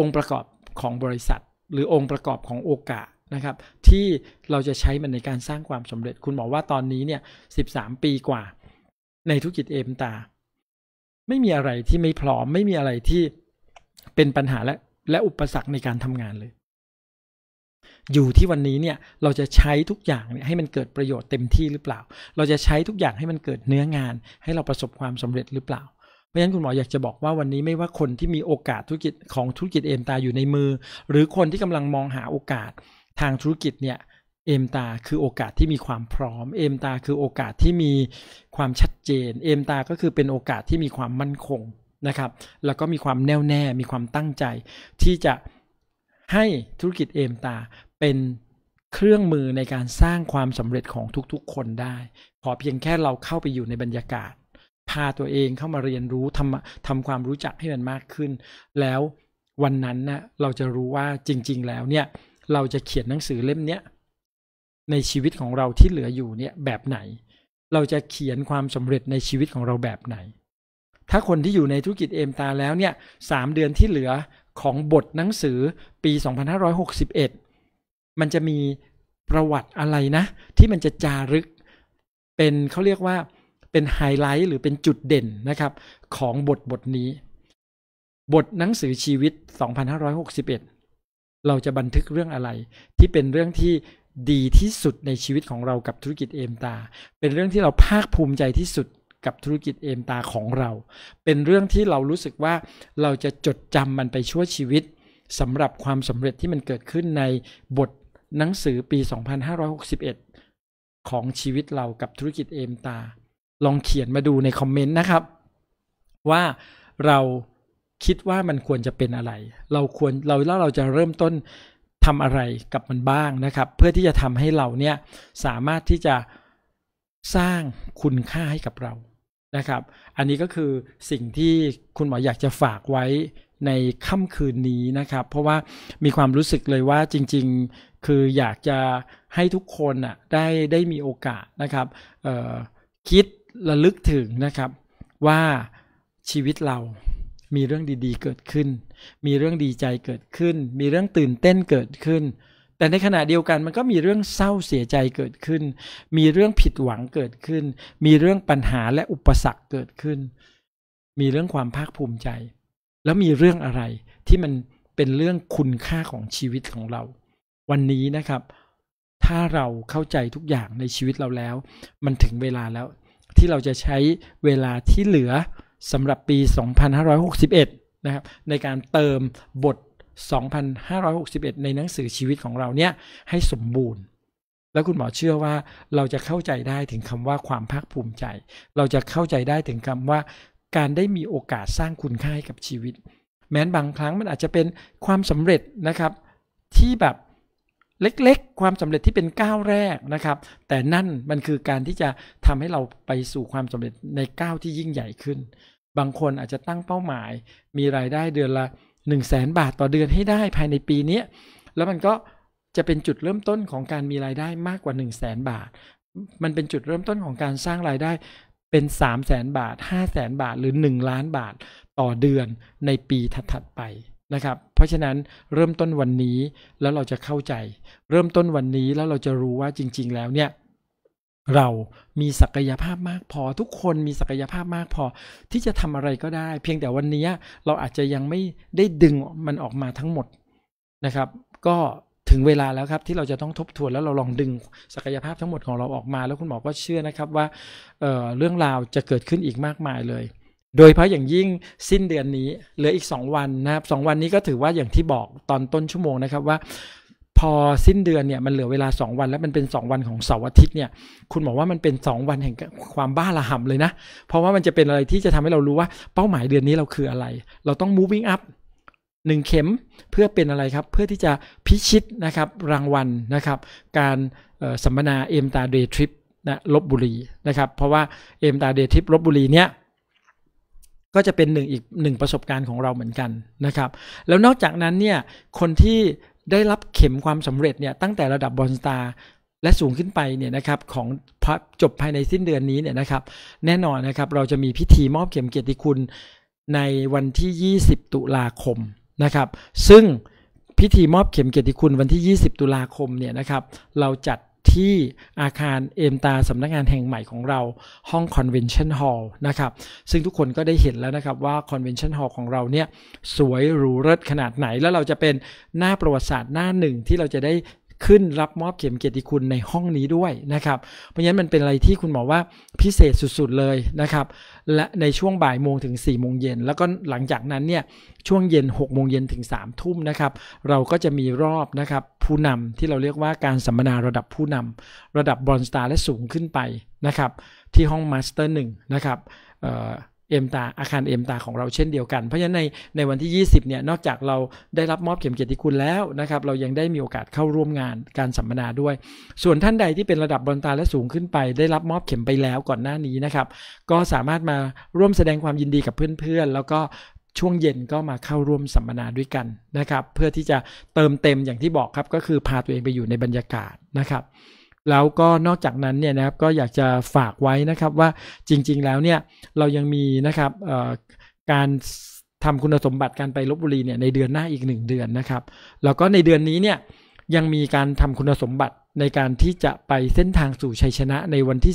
องค์ประกอบของบริษัท หรือองค์ประกอบของโอกาสนะครับ ที่เราจะใช้มันในการสร้างความสำเร็จ คุณบอกว่าตอนนี้เนี่ยามปีกว่า ในธุรกิจเอมตา ไม่มีอะไรที่ไม่พร้อมไม่มีอะไรที่เป็นปัญหา และและอุปสรรคในการทำงานเลย อยู่ที่วันนี้เนี่ย เราจะใช้ทุกอย่างเนี่ยให้มันเกิดประโยชน์เต็มที่หรือเปล่า เราจะใช้ทุกอย่างให้มันเกิดเนื้องาน ให้เราประสบความสำเร็จหรือเปล่า เพราะฉะนั้นคุณหมออยากจะบอกว่าวันนี้ไม่ว่าคนที่มีโอกาสธุรกิจของธุรกิจเอมตาอยู่ในมือ หรือคนที่กำลังมองหาโอกาส ทางธุรกิจเนี่ย เอมตา คือโอกาสที่มีความพร้อม เอมตา คือโอกาสที่มีความชัดเจน เอมตาก็คือเป็นโอกาสที่มีความมั่นคงนะครับแล้วก็มีความแน่วแน่มีความตั้งใจ ที่จะให้ธุรกิจเอมตาเป็นเครื่องมือในการสร้างความสำเร็จของทุกๆคนได้ขอเพียงแค่เราเข้าไปอยู่ในบรรยากาศพาตัวเองเข้ามาเรียนรู้ทำทำความรู้จักให้มันมากขึ้น แล้ววันนั้นนะเราจะรู้ว่าจริง ๆแล้วเนี่ยเราจะเขียนหนังสือเล่มเนี้ยในชีวิตของเราที่เหลืออยู่เนี่ยแบบไหน เราจะเขียนความสำเร็จในชีวิตของเราแบบไหนถ้าคนที่อยู่ในธุรกิจเอมตาแล้วเนี่ยสเดือนที่เหลือของบทหนังสือปี2561 มันจะมีประวัติอะไรนะ ที่มันจะจารึก เป็นเขาเรียกว่าเป็นไฮไลท์หรือเป็นจุดเด่นนะครับของบทบทนี้ บทหนังสือชีวิต2561 เราจะบันทึกเรื่องอะไร ที่เป็นเรื่องที่ดีที่สุดในชีวิตของเรากับธุรกิจเอมตา เป็นเรื่องที่เราภาคภูมิใจที่สุดกับธุรกิจเอมตาของเรา เป็นเรื่องที่เรารู้สึกว่าเราจะจดจำมันไปชั่วชีวิตสำหรับความสำเร็จที่มันเกิดขึ้นในบทหนังสือปี2561ของชีวิตเรากับธุรกิจเอมตาลองเขียนมาดูในคอมเมนต์นะครับว่าเราคิดว่ามันควรจะเป็นอะไร เราควรเราแล้วเราจะเริ่มต้นทำอะไรกับมันบ้างนะครับ เพื่อที่จะทำให้เราเนี่ยสามารถที่จะสร้างคุณค่าให้กับเรานะครับ อันนี้ก็คือสิ่งที่คุณหมออยากจะฝากไว้ในค่ำคืนนี้นะครับ เพราะว่ามีความรู้สึกเลยว่าจริงๆคืออยากจะให้ทุกคนอ่ะได้ได้มีโอกาสนะครับคิดระลึกถึงนะครับ ว่าชีวิตเรามีเรื่องดีๆ เกิดขึ้น มีเรื่องดีใจเกิดขึ้น มีเรื่องตื่นเต้นเกิดขึ้นแต่ในขณะเดียวกันมันก็มีเรื่องเศร้าเสียใจเกิดขึ้น มีเรื่องผิดหวังเกิดขึ้น มีเรื่องปัญหาและอุปสรรคเกิดขึ้น มีเรื่องความภาคภูมิใจ แล้วมีเรื่องอะไรที่มันเป็นเรื่องคุณค่าของชีวิตของเรา วันนี้นะครับ ถ้าเราเข้าใจทุกอย่างในชีวิตเราแล้ว มันถึงเวลาแล้วที่เราจะใช้เวลาที่เหลือสำหรับปี 2561 นะครับ ในการเติมบท2561 ในหนังสือชีวิตของเราเนี่ยให้สมบูรณ์ แล้วคุณหมอเชื่อว่าเราจะเข้าใจได้ถึงคำว่าความภาคภูมิใจ เราจะเข้าใจได้ถึงคำว่าการได้มีโอกาสสร้างคุณค่าให้กับชีวิต แม้นบางครั้งมันอาจจะเป็นความสำเร็จนะครับ ที่แบบเล็กๆ ความสำเร็จที่เป็นก้าวแรกนะครับ แต่นั่นมันคือการที่จะทำให้เราไปสู่ความสำเร็จในก้าวที่ยิ่งใหญ่ขึ้น บางคนอาจจะตั้งเป้าหมาย มีรายได้เดือนละ1 0 0 0 0แบาทต่อเดือนให้ได้ภายในปีนี้แล้วมันก็จะเป็นจุดเริ่มต้นของการมีรายได้มากกว่า 1 0 0 0 0แบาท มันเป็นจุดเริ่มต้นของการสร้างรายได้เป็น 3 0 0แสนบาท 5 0 0แสนบาท หรือ 1 ล้านบาทต่อเดือนในปีถัดๆไปนะครับเพราะฉะนั้นเริ่มต้นวันนี้แล้วเราจะเข้าใจเริ่มต้นวันนี้แล้วเราจะรู้ว่าจริง ๆ แล้วเนี่ยเรามีศักยภาพมากพอทุกคนมีศักยภาพมากพอที่จะทำอะไรก็ได้ เพียงแต่วันนี้เราอาจจะยังไม่ได้ดึงมันออกมาทั้งหมดนะครับ ก็ถึงเวลาแล้วครับที่เราจะต้องทบทวน แล้วเราลองดึงศักยภาพทั้งหมดของเราออกมาแล้วคุณหมอก็เชื่อนะครับว่าเเรื่องราวจะเกิดขึ้นอีกมากมายเลย โดยเพราะอย่างยิ่งสิ้นเดือนนี้ เหลืออีก2วันนะครับสวันนี้ก็ถือว่าอย่างที่บอกตอนต้นชั่วโมงนะครับว่าพอสิ้นเดือนเนี่ยมันเหลือเวลา 2 วัน แล้วมันเป็น 2 วันของเสาร์อาทิตย์เนี่ย คุณบอกว่ามันเป็น 2 วันแห่งความบ้าระห่ำเลยนะเพราะว่ามันจะเป็นอะไรที่จะทำให้เรารู้ว่าเป้าหมายเดือนนี้เราคืออะไร เราต้อง moving up หนึ่งเข็มเพื่อเป็นอะไรครับเพื่อที่จะพิชิตนะครับ รางวัลนะครับ การสัมมนาเอ็มตาเดย์ทริปนะลบบุรีนะครับ เพราะว่าเอ็มตาเดย์ทริปลบบุรีเนี่ยก็จะเป็นหนึ่งอีกหนึ่งประสบการณ์ของเราเหมือนกันนะครับ แล้วนอกจากนั้นเนี่ยคนที่ได้รับเข็มความสำเร็จเนี่ยตั้งแต่ระดับบอลสตาร์และสูงขึ้นไปเนี่ยนะครับของจบภายในสิ้นเดือนนี้เนี่ยนะครับแน่นอนนะครับเราจะมีพิธีมอบเข็มเกียรติคุณในวันที่ 20 ตุลาคมนะครับซึ่งพิธีมอบเข็มเกียรติคุณวันที่ 20 ตุลาคมเนี่ยนะครับเราจัดที่อาคารเอมตาสำนักงานแห่งใหม่ของเราห้อง Convention Hall นะครับ ซึ่งทุกคนก็ได้เห็นแล้วนะครับว่า Convention Hall ของเราเนี่ยสวยหรูเลิศขนาดไหนแล้วเราจะเป็นหน้าประวัติศาสตร์หน้าหนึ่งที่เราจะได้ขึ้นรับมอบเข็มเกียรติคุณในห้องนี้ด้วยนะครับ เพราะฉะนั้นมันเป็นอะไรที่คุณหมอว่าพิเศษสุด ๆเลยนะครับ และในช่วงบ่ายโมงถึง4ี่โมงเย็นแล้วก็หลังจากนั้นเนี่ยช่วงเย็น6กโมงเย็นถึง3ามทุ่มนะครับเราก็จะมีรอบนะครับผู้นำที่เราเรียกว่าการสัมมนาระดับผู้นำ ระดับบอนสตาร์และสูงขึ้นไปนะครับที่ห้องมาสเตอร์หนึ่งนะครับเอ็มตาอาคารเอ็มตาของเราเช่นเดียวกัน เพราะฉะนั้นในในวันที่20เนี่ยนอกจากเราได้รับมอบเข็มเกียรติคุณแล้วนะครับเรายังได้มีโอกาสเข้าร่วมงานการสัมมนาด้วย ส่วนท่านใดที่เป็นระดับบอลตาและสูงขึ้นไปได้รับมอบเข็มไปแล้วก่อนหน้านี้นะครับก็สามารถมาร่วมแสดงความยินดีกับเพื่อนๆ แล้วก็ช่วงเย็นก็มาเข้าร่วมสัมมนาด้วยกันนะครับเพื่อที่จะเติมเต็มอย่างที่บอกครับก็คือพาตัวเองไปอยู่ในบรรยากาศนะครับแล้วก็นอกจากนั้นเนี่ยนะครับก็อยากจะฝากไว้นะครับว่าจริงๆแล้วเนี่ยเรายังมีนะครับการทำคุณสมบัติการไปลบบุรีเนี่ยในเดือนหน้าอีก 1 เดือนนะครับ แล้วก็ในเดือนนี้เนี่ยยังมีการทำคุณสมบัติในการที่จะไปเส้นทางสู่ชัยชนะในวันที่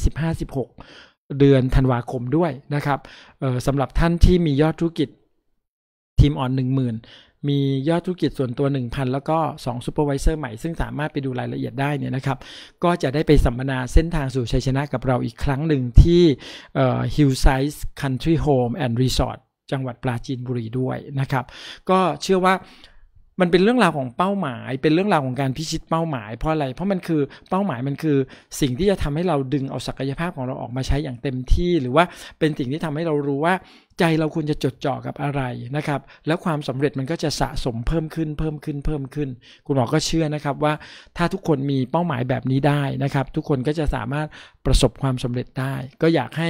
15-16 เดือนธันวาคมด้วยนะครับสำหรับท่านที่มียอดธุรกิจทีมอ่อนหนึ่งหมื่นมียอดธุรกิจส่วนตัว 1,000 แล้วก็2อร์วิเซอร์ใหม่ซึ่งสามารถไปดูรายละเอียดได้เนี่ยนะครับ ก็จะได้ไปสัมมนาเส้นทางสู่ชัยชนะกับเราอีกครั้งหนึ่งที่ Hillside Country Home and Resort จังหวัดปราจีนบุรีด้วยนะครับ ก็เชื่อว่ามันเป็นเรื่องราวของเป้าหมายเป็นเรื่องราวของการพิชิตเป้าหมายเพราะอะไร เพราะมันคือเป้าหมายมันคือสิ่งที่จะทำให้เราดึงเอาศักยภาพของเราออกมาใช้อย่างเต็มที่ หรือว่าเป็นสิ่งที่ทำให้เรารู้ว่าใจเราควรจะจดจ่อกับอะไรนะครับ แล้วความสำเร็จมันก็จะสะสมเพิ่มขึ้น เพิ่มขึ้นเพิ่มขึ้นคุณหมอ ก็เชื่อนะครับว่าถ้าทุกคนมีเป้าหมายแบบนี้ได้นะครับ ทุกคนก็จะสามารถประสบความสำเร็จได้ ก็อยากให้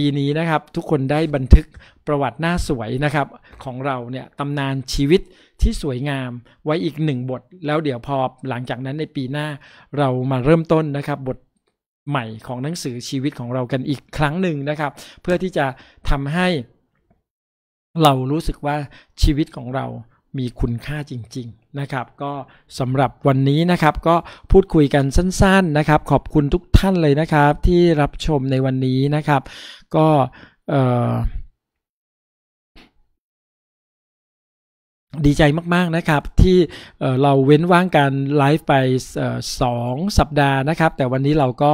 ปีนี้นะครับทุกคนได้บันทึกประวัติหน้าสวยนะครับ ของเราเนี่ยตำนานชีวิตที่สวยงามไว้อีกหนึ่งบท แล้วเดี๋ยวพอหลังจากนั้นในปีหน้าเรามาเริ่มต้นนะครับ บทใหม่ของหนังสือชีวิตของเรากันอีกครั้งหนึ่งนะครับ เพื่อที่จะทำให้ เรารู้สึกว่าชีวิตของเรามีคุณค่าจริงๆนะครับก็สำหรับวันนี้นะครับก็พูดคุยกันสั้นๆนะครับขอบคุณทุกท่านเลยนะครับที่รับชมในวันนี้นะครับก็เอ่อดีใจมากๆนะครับที่เราเว้นว่างการไลฟ์ไปสองสัปดาห์นะครับ แต่วันนี้เราก็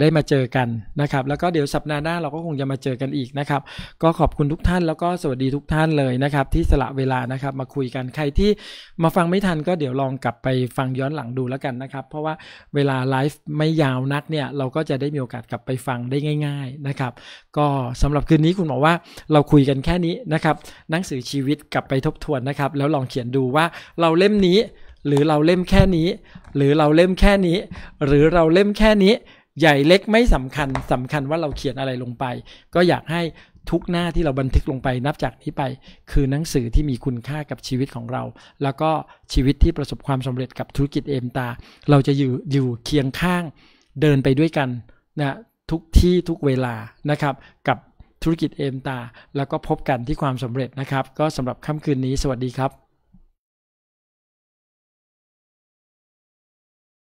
ได้มาเจอกันนะครับ แล้วก็เดี๋ยวสัปดาห์หน้าเราก็คงจะมาเจอกันอีกนะครับก็ขอบคุณทุกท่านแล้วก็สวัสดีทุกท่านเลยนะครับที่สละเวลานะครับมาคุยกันใครที่มาฟังไม่ทันก็เดี๋ยวลองกลับไปฟังย้อนหลังดูแล้วกันนะครับ เพราะว่าเวลาไลฟ์ไม่ยาวนักเนี่ยเราก็จะได้มีโอกาสกลับไปฟังได้ง่าย ๆนะครับ ก็สำหรับคืนนี้คุณบอกว่าเราคุยกันแค่นี้นะครับหนังสือชีวิตกลับไปทบทวนนะครับแล้วลองเขียนดูว่าเราเล่มนี้หรือเราเล่มแค่นี้ หรือเราเล่มแค่นี้ หรือเราเล่มแค่นี้ ใหญ่เล็กไม่สำคัญสำคัญว่าเราเขียนอะไรลงไป ก็อยากให้ทุกหน้าที่เราบันทึกลงไปนับจากนี้ไป คือหนังสือที่มีคุณค่ากับชีวิตของเรา แล้วก็ชีวิตที่ประสบความสำเร็จกับธุรกิจเอมตา เราจะอยู่อยู่เคียงข้างเดินไปด้วยกันนะทุกที่ทุกเวลานะครับกับธุรกิจเอมตา แล้วก็พบกันที่ความสำเร็จนะครับ ก็สำหรับค่ำคืนนี้สวัสดีครับ